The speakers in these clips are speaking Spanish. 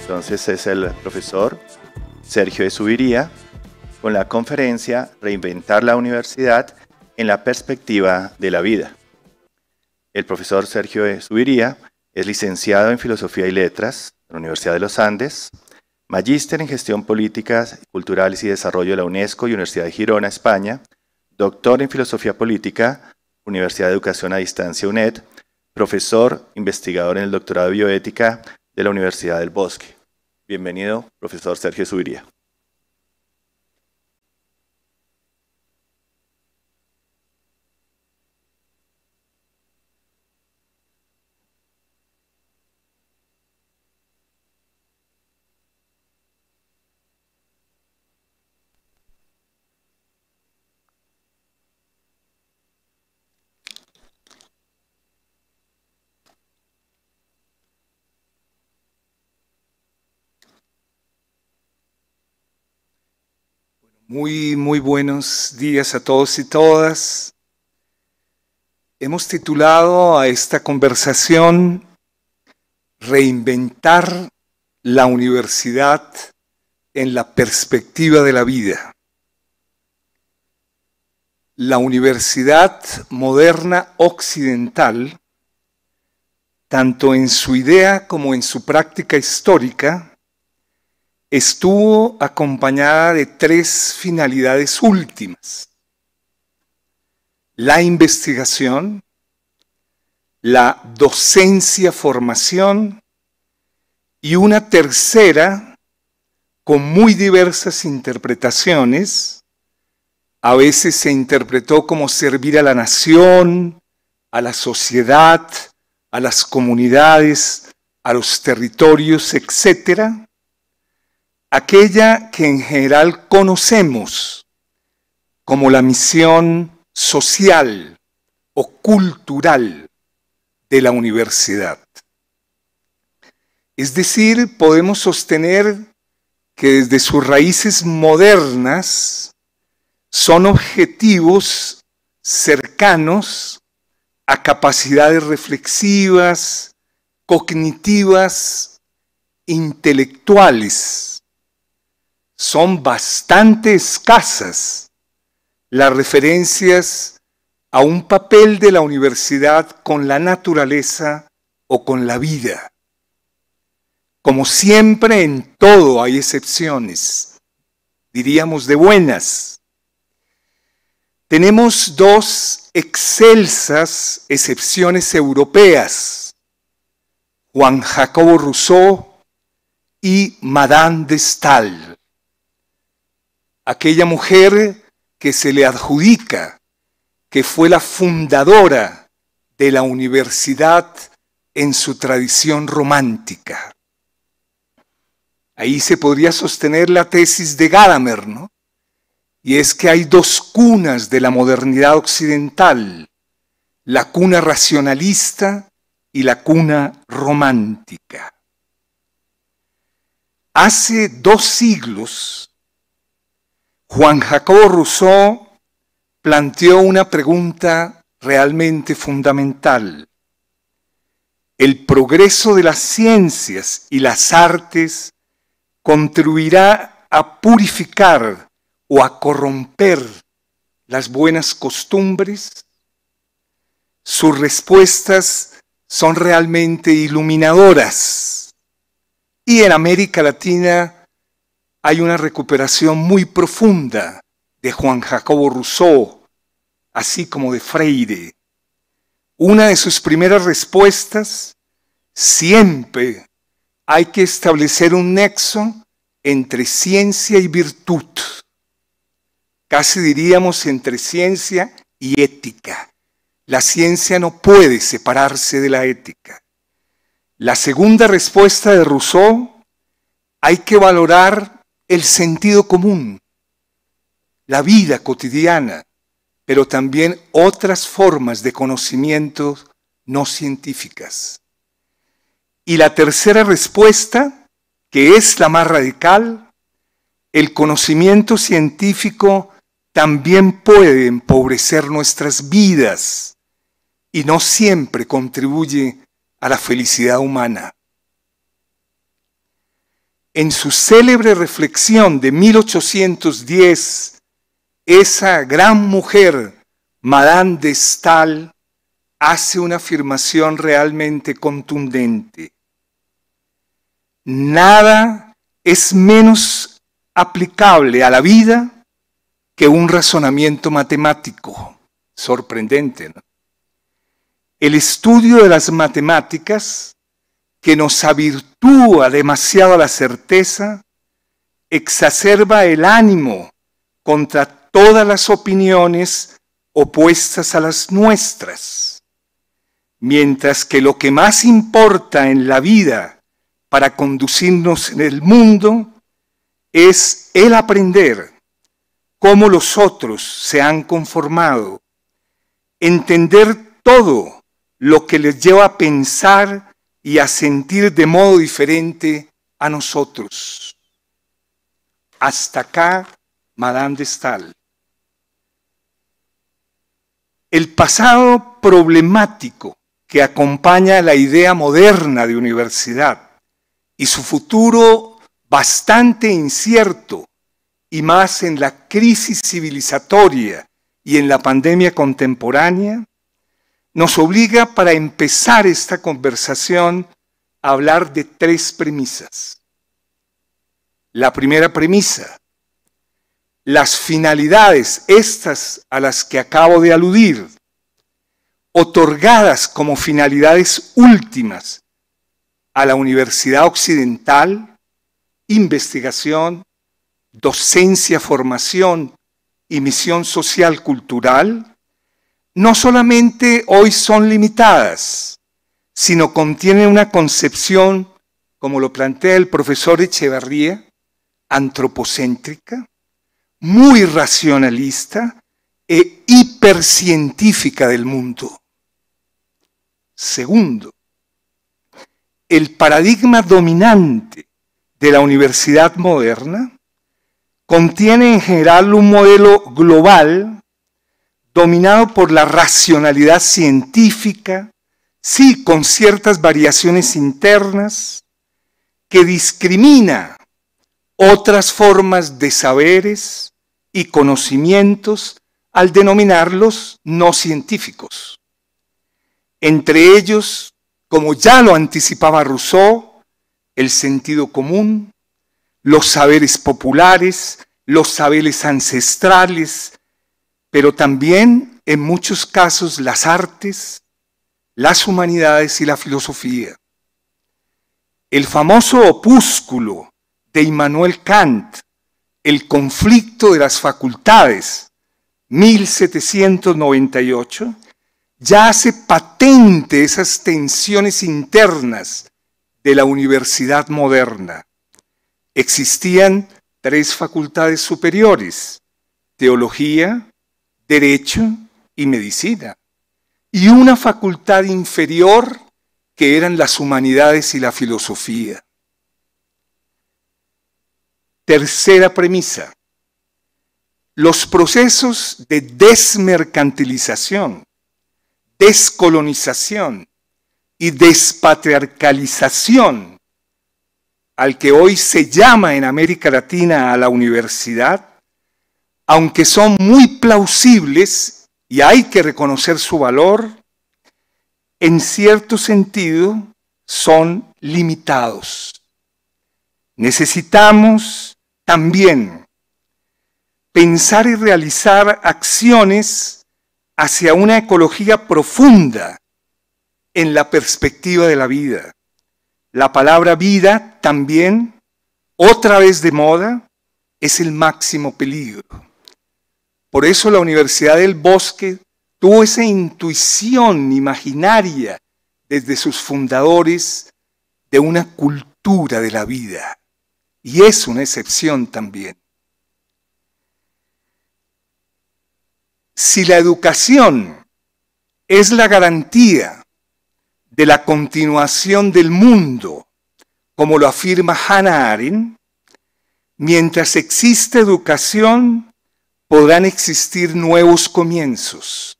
entonces es el profesor Sergio de Subiría, con la conferencia Reinventar la Universidad en la perspectiva de la vida. El profesor Sergio de Subiría es licenciado en Filosofía y Letras de la Universidad de los Andes, magíster en Gestión Políticas, Culturales y Desarrollo de la UNESCO y Universidad de Girona, España, doctor en Filosofía Política, Universidad de Educación a Distancia UNED, profesor investigador en el doctorado de Bioética de la Universidad del Bosque. Bienvenido, profesor Sergio Subiría. Muy, muy buenos días a todos y todas. Hemos titulado a esta conversación Reinventar la universidad en la perspectiva de la vida. La universidad moderna occidental, tanto en su idea como en su práctica histórica, estuvo acompañada de tres finalidades últimas. La investigación, la docencia-formación y una tercera con muy diversas interpretaciones. A veces se interpretó como servir a la nación, a la sociedad, a las comunidades, a los territorios, etcétera aquella que en general conocemos como la misión social o cultural de la universidad. Es decir, podemos sostener que desde sus raíces modernas son objetivos cercanos a capacidades reflexivas, cognitivas, intelectuales son bastante escasas las referencias a un papel de la universidad con la naturaleza o con la vida. Como siempre en todo hay excepciones, diríamos de buenas. Tenemos dos excelsas excepciones europeas, Juan Jacobo Rousseau y Madame de Stahl aquella mujer que se le adjudica que fue la fundadora de la universidad en su tradición romántica. Ahí se podría sostener la tesis de Gadamer, ¿no? Y es que hay dos cunas de la modernidad occidental, la cuna racionalista y la cuna romántica. Hace dos siglos, Juan Jacobo Rousseau planteó una pregunta realmente fundamental. ¿El progreso de las ciencias y las artes contribuirá a purificar o a corromper las buenas costumbres? Sus respuestas son realmente iluminadoras. Y en América Latina hay una recuperación muy profunda de Juan Jacobo Rousseau, así como de Freire. Una de sus primeras respuestas, siempre hay que establecer un nexo entre ciencia y virtud, casi diríamos entre ciencia y ética. La ciencia no puede separarse de la ética. La segunda respuesta de Rousseau, hay que valorar el sentido común, la vida cotidiana, pero también otras formas de conocimientos no científicas. Y la tercera respuesta, que es la más radical, el conocimiento científico también puede empobrecer nuestras vidas y no siempre contribuye a la felicidad humana en su célebre reflexión de 1810, esa gran mujer, Madame de Stael, hace una afirmación realmente contundente. Nada es menos aplicable a la vida que un razonamiento matemático. Sorprendente, ¿no? El estudio de las matemáticas que nos avirtúa demasiado la certeza, exacerba el ánimo contra todas las opiniones opuestas a las nuestras, mientras que lo que más importa en la vida para conducirnos en el mundo es el aprender cómo los otros se han conformado, entender todo lo que les lleva a pensar y a sentir de modo diferente a nosotros. Hasta acá, Madame de El pasado problemático que acompaña la idea moderna de universidad y su futuro bastante incierto y más en la crisis civilizatoria y en la pandemia contemporánea, nos obliga para empezar esta conversación a hablar de tres premisas. La primera premisa, las finalidades, estas a las que acabo de aludir, otorgadas como finalidades últimas a la Universidad Occidental, investigación, docencia, formación y misión social cultural, no solamente hoy son limitadas, sino contienen una concepción, como lo plantea el profesor Echevarría, antropocéntrica, muy racionalista e hipercientífica del mundo. Segundo, el paradigma dominante de la universidad moderna contiene en general un modelo global dominado por la racionalidad científica, sí, con ciertas variaciones internas, que discrimina otras formas de saberes y conocimientos al denominarlos no científicos. Entre ellos, como ya lo anticipaba Rousseau, el sentido común, los saberes populares, los saberes ancestrales, pero también en muchos casos las artes, las humanidades y la filosofía. El famoso opúsculo de Immanuel Kant, El conflicto de las facultades, 1798, ya hace patente esas tensiones internas de la universidad moderna. Existían tres facultades superiores, teología, derecho y medicina, y una facultad inferior que eran las humanidades y la filosofía. Tercera premisa. Los procesos de desmercantilización, descolonización y despatriarcalización al que hoy se llama en América Latina a la universidad aunque son muy plausibles y hay que reconocer su valor, en cierto sentido son limitados. Necesitamos también pensar y realizar acciones hacia una ecología profunda en la perspectiva de la vida. La palabra vida también, otra vez de moda, es el máximo peligro. Por eso la Universidad del Bosque tuvo esa intuición imaginaria desde sus fundadores de una cultura de la vida. Y es una excepción también. Si la educación es la garantía de la continuación del mundo, como lo afirma Hannah Arendt, mientras existe educación, podrán existir nuevos comienzos.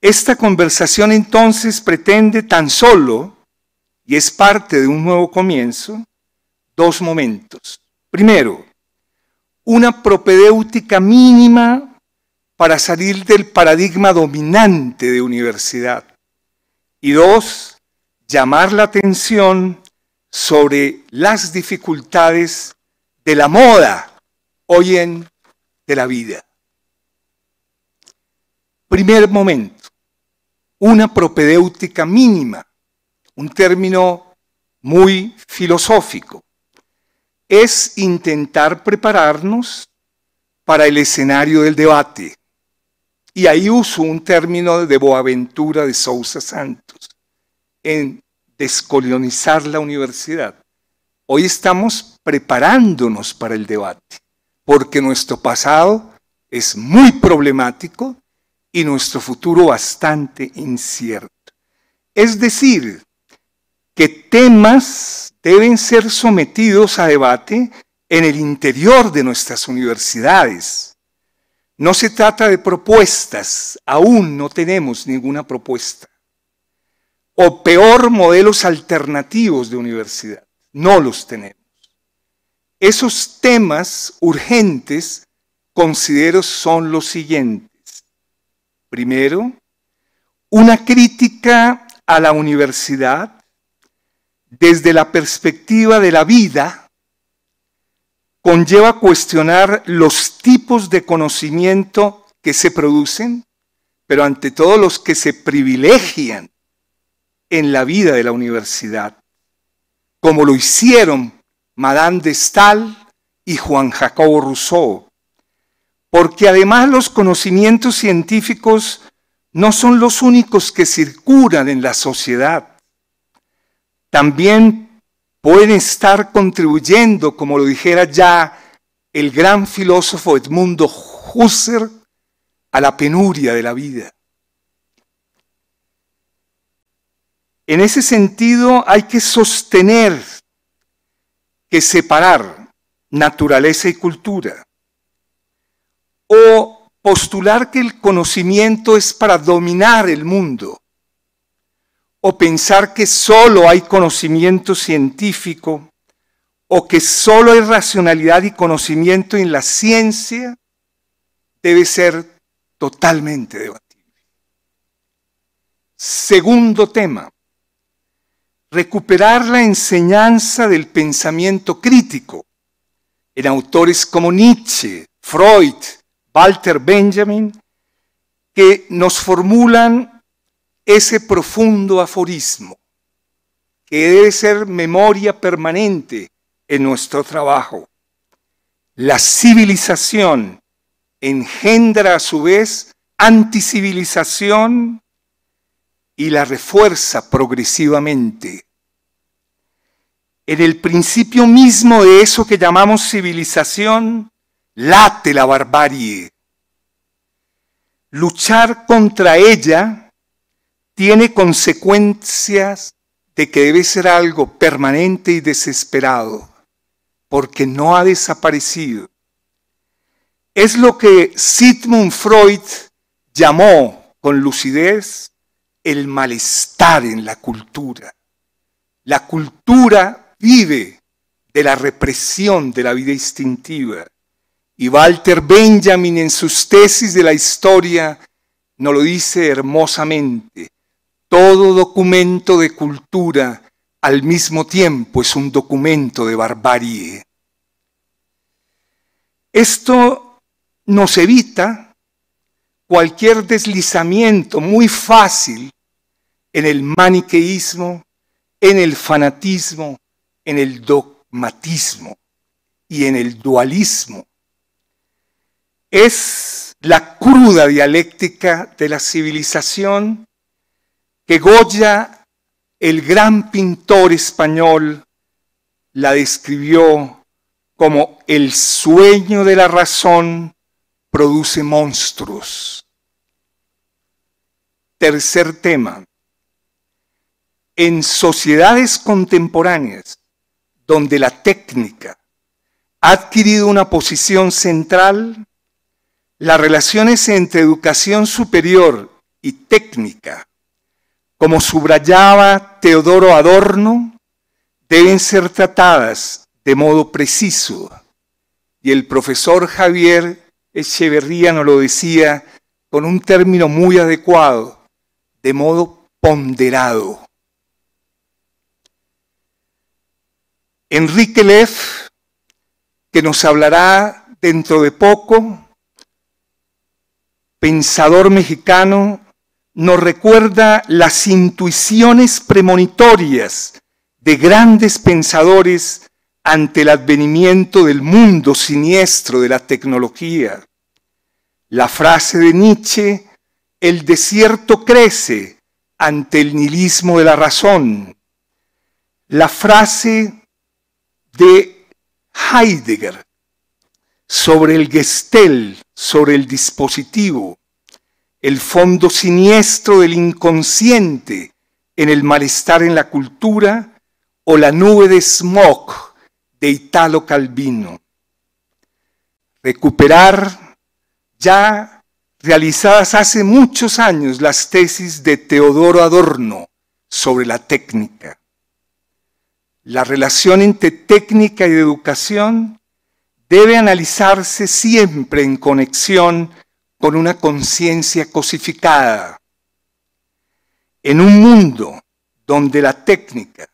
Esta conversación entonces pretende tan solo, y es parte de un nuevo comienzo, dos momentos. Primero, una propedéutica mínima para salir del paradigma dominante de universidad. Y dos, llamar la atención sobre las dificultades de la moda hoy en de la vida. Primer momento, una propedéutica mínima, un término muy filosófico, es intentar prepararnos para el escenario del debate. Y ahí uso un término de Boaventura de Sousa Santos, en descolonizar la universidad. Hoy estamos preparándonos para el debate porque nuestro pasado es muy problemático y nuestro futuro bastante incierto. Es decir, que temas deben ser sometidos a debate en el interior de nuestras universidades. No se trata de propuestas, aún no tenemos ninguna propuesta. O peor, modelos alternativos de universidad, no los tenemos. Esos temas urgentes considero son los siguientes. Primero, una crítica a la universidad desde la perspectiva de la vida conlleva cuestionar los tipos de conocimiento que se producen, pero ante todo los que se privilegian en la vida de la universidad, como lo hicieron Madame de Stal y Juan Jacobo Rousseau, porque además los conocimientos científicos no son los únicos que circulan en la sociedad. También pueden estar contribuyendo, como lo dijera ya el gran filósofo Edmundo Husserl, a la penuria de la vida. En ese sentido hay que sostener separar naturaleza y cultura, o postular que el conocimiento es para dominar el mundo, o pensar que solo hay conocimiento científico, o que sólo hay racionalidad y conocimiento en la ciencia, debe ser totalmente debatible. Segundo tema, recuperar la enseñanza del pensamiento crítico en autores como Nietzsche, Freud, Walter Benjamin, que nos formulan ese profundo aforismo que debe ser memoria permanente en nuestro trabajo. La civilización engendra a su vez anticivilización, y la refuerza progresivamente. En el principio mismo de eso que llamamos civilización, late la barbarie. Luchar contra ella tiene consecuencias de que debe ser algo permanente y desesperado, porque no ha desaparecido. Es lo que Sigmund Freud llamó con lucidez el malestar en la cultura. La cultura vive de la represión de la vida instintiva. Y Walter Benjamin en sus tesis de la historia nos lo dice hermosamente. Todo documento de cultura al mismo tiempo es un documento de barbarie. Esto nos evita cualquier deslizamiento muy fácil en el maniqueísmo, en el fanatismo, en el dogmatismo y en el dualismo. Es la cruda dialéctica de la civilización que Goya, el gran pintor español, la describió como el sueño de la razón produce monstruos. Tercer tema en sociedades contemporáneas donde la técnica ha adquirido una posición central, las relaciones entre educación superior y técnica, como subrayaba Teodoro Adorno, deben ser tratadas de modo preciso. Y el profesor Javier Echeverría nos lo decía con un término muy adecuado, de modo ponderado. Enrique Leff, que nos hablará dentro de poco, pensador mexicano, nos recuerda las intuiciones premonitorias de grandes pensadores ante el advenimiento del mundo siniestro de la tecnología. La frase de Nietzsche, el desierto crece ante el nihilismo de la razón. La frase de Heidegger sobre el gestel, sobre el dispositivo, el fondo siniestro del inconsciente en el malestar en la cultura o la nube de smog de Italo Calvino. Recuperar ya realizadas hace muchos años las tesis de Teodoro Adorno sobre la técnica. La relación entre técnica y educación debe analizarse siempre en conexión con una conciencia cosificada. En un mundo donde la técnica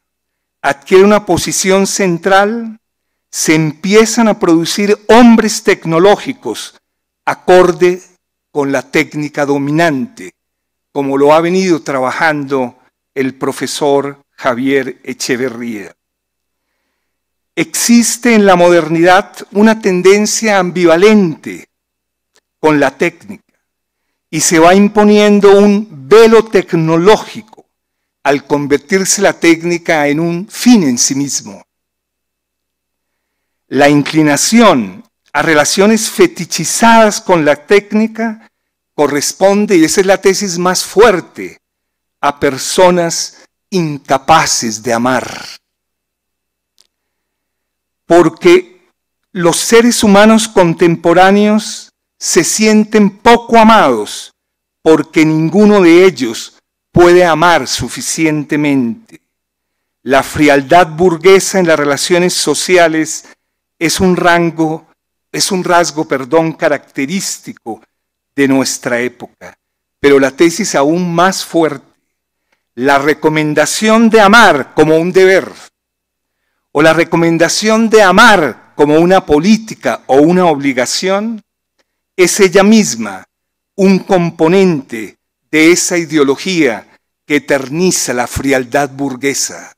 adquiere una posición central, se empiezan a producir hombres tecnológicos acorde con la técnica dominante, como lo ha venido trabajando el profesor Javier Echeverría. Existe en la modernidad una tendencia ambivalente con la técnica y se va imponiendo un velo tecnológico al convertirse la técnica en un fin en sí mismo. La inclinación a relaciones fetichizadas con la técnica corresponde, y esa es la tesis más fuerte, a personas incapaces de amar porque los seres humanos contemporáneos se sienten poco amados porque ninguno de ellos puede amar suficientemente. La frialdad burguesa en las relaciones sociales es un rango, es un rasgo, perdón, característico de nuestra época. Pero la tesis aún más fuerte, la recomendación de amar como un deber o la recomendación de amar como una política o una obligación, es ella misma un componente de esa ideología que eterniza la frialdad burguesa.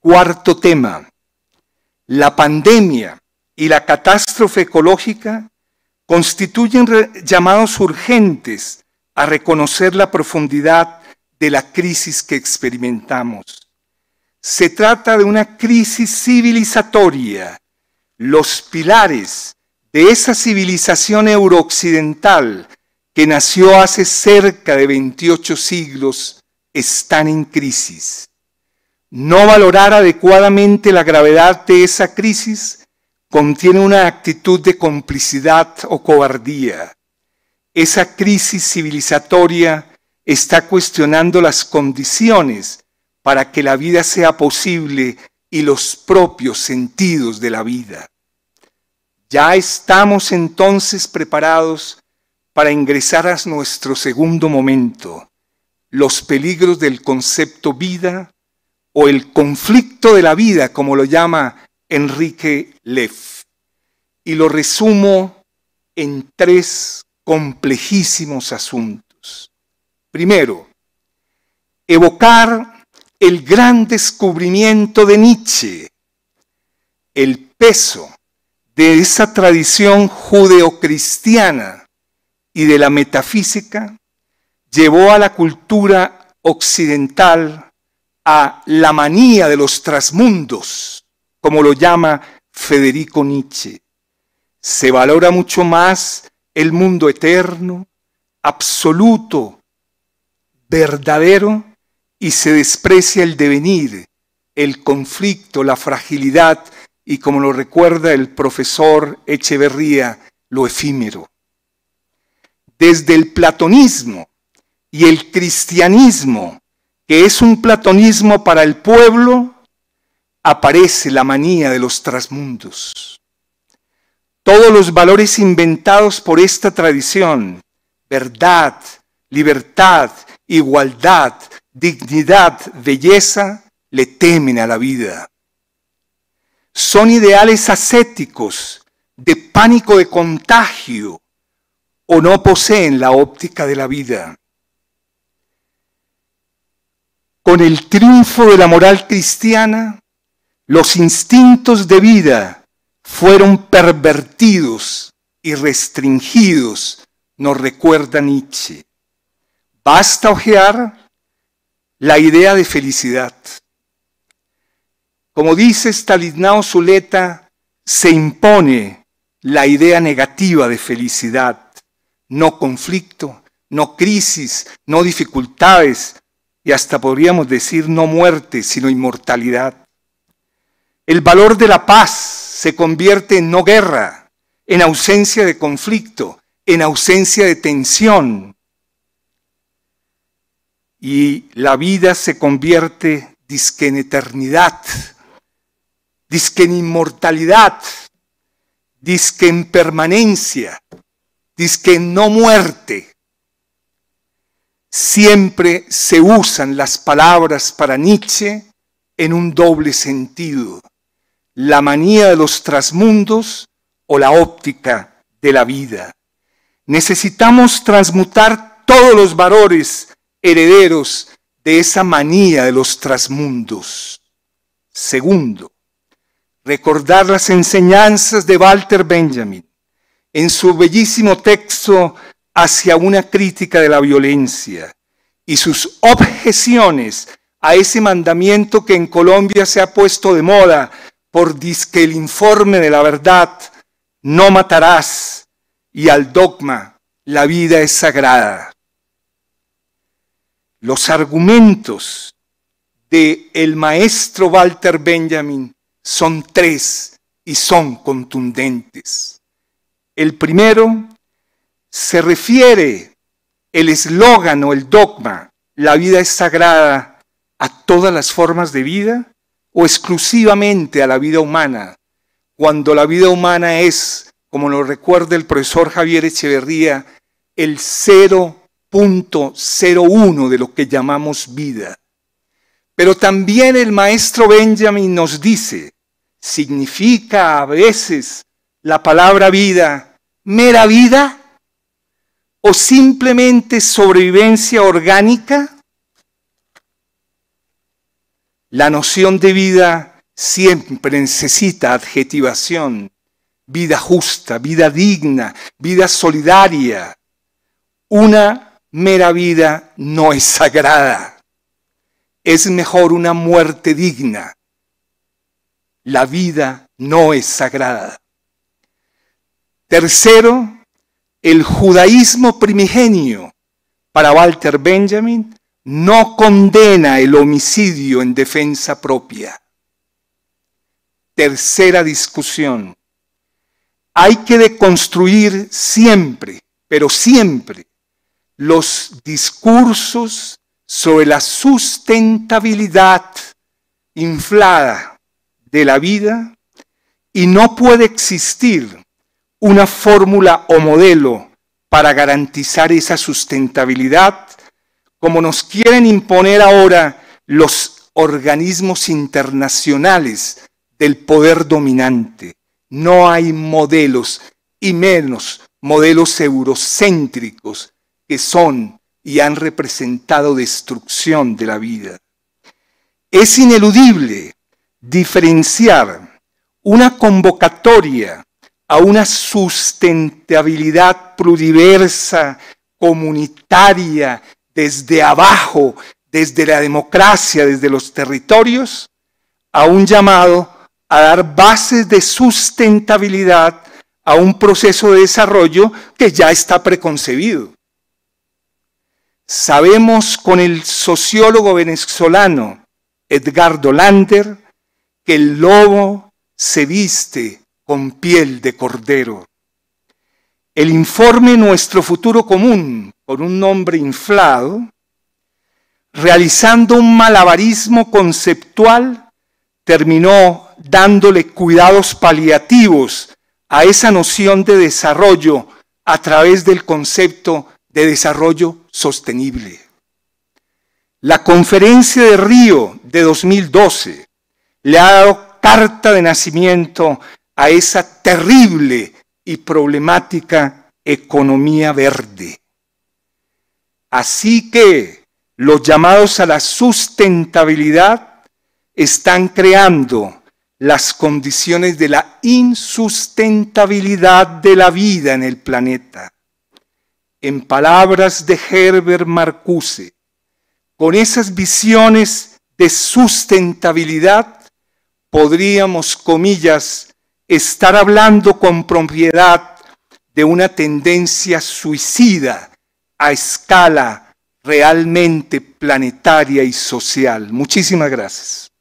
Cuarto tema, la pandemia y la catástrofe ecológica constituyen llamados urgentes a reconocer la profundidad de la crisis que experimentamos. Se trata de una crisis civilizatoria. Los pilares de esa civilización eurooccidental que nació hace cerca de 28 siglos están en crisis. No valorar adecuadamente la gravedad de esa crisis contiene una actitud de complicidad o cobardía. Esa crisis civilizatoria está cuestionando las condiciones para que la vida sea posible y los propios sentidos de la vida. Ya estamos entonces preparados para ingresar a nuestro segundo momento, los peligros del concepto vida o el conflicto de la vida, como lo llama Enrique Leff. Y lo resumo en tres complejísimos asuntos. Primero, evocar el gran descubrimiento de Nietzsche, el peso de esa tradición judeocristiana y de la metafísica llevó a la cultura occidental a la manía de los trasmundos, como lo llama Federico Nietzsche. Se valora mucho más el mundo eterno, absoluto, verdadero, y se desprecia el devenir, el conflicto, la fragilidad y, como lo recuerda el profesor Echeverría, lo efímero. Desde el platonismo y el cristianismo, que es un platonismo para el pueblo, aparece la manía de los trasmundos. Todos los valores inventados por esta tradición, verdad, libertad, igualdad, dignidad, belleza, le temen a la vida. Son ideales ascéticos, de pánico de contagio, o no poseen la óptica de la vida. Con el triunfo de la moral cristiana, los instintos de vida fueron pervertidos y restringidos, nos recuerda Nietzsche. Basta ojear la idea de felicidad. Como dice Stalinao Zuleta, se impone la idea negativa de felicidad, no conflicto, no crisis, no dificultades y hasta podríamos decir no muerte, sino inmortalidad. El valor de la paz se convierte en no guerra, en ausencia de conflicto, en ausencia de tensión, y la vida se convierte disque en eternidad, disque en inmortalidad, disque en permanencia, disque en no muerte. Siempre se usan las palabras para Nietzsche en un doble sentido, la manía de los trasmundos o la óptica de la vida. Necesitamos transmutar todos los valores herederos de esa manía de los trasmundos. Segundo, recordar las enseñanzas de Walter Benjamin en su bellísimo texto hacia una crítica de la violencia y sus objeciones a ese mandamiento que en Colombia se ha puesto de moda por disque el informe de la verdad, no matarás, y al dogma, la vida es sagrada los argumentos de el maestro Walter Benjamin son tres y son contundentes. El primero se refiere el eslogan o el dogma, la vida es sagrada a todas las formas de vida o exclusivamente a la vida humana, cuando la vida humana es, como lo recuerda el profesor Javier Echeverría, el cero punto uno de lo que llamamos vida. Pero también el maestro Benjamin nos dice, ¿significa a veces la palabra vida mera vida? ¿O simplemente sobrevivencia orgánica? La noción de vida siempre necesita adjetivación, vida justa, vida digna, vida solidaria, una mera vida no es sagrada. Es mejor una muerte digna. La vida no es sagrada. Tercero, el judaísmo primigenio para Walter Benjamin no condena el homicidio en defensa propia. Tercera discusión. Hay que deconstruir siempre, pero siempre, los discursos sobre la sustentabilidad inflada de la vida y no puede existir una fórmula o modelo para garantizar esa sustentabilidad como nos quieren imponer ahora los organismos internacionales del poder dominante. No hay modelos y menos modelos eurocéntricos que son y han representado destrucción de la vida. Es ineludible diferenciar una convocatoria a una sustentabilidad pluriversa, comunitaria, desde abajo, desde la democracia, desde los territorios, a un llamado a dar bases de sustentabilidad a un proceso de desarrollo que ya está preconcebido. Sabemos con el sociólogo venezolano Edgardo Lander que el lobo se viste con piel de cordero. El informe Nuestro Futuro Común, con un nombre inflado, realizando un malabarismo conceptual, terminó dándole cuidados paliativos a esa noción de desarrollo a través del concepto de desarrollo sostenible. La conferencia de Río de 2012 le ha dado carta de nacimiento a esa terrible y problemática economía verde. Así que los llamados a la sustentabilidad están creando las condiciones de la insustentabilidad de la vida en el planeta en palabras de Herbert Marcuse, con esas visiones de sustentabilidad, podríamos, comillas, estar hablando con propiedad de una tendencia suicida a escala realmente planetaria y social. Muchísimas gracias.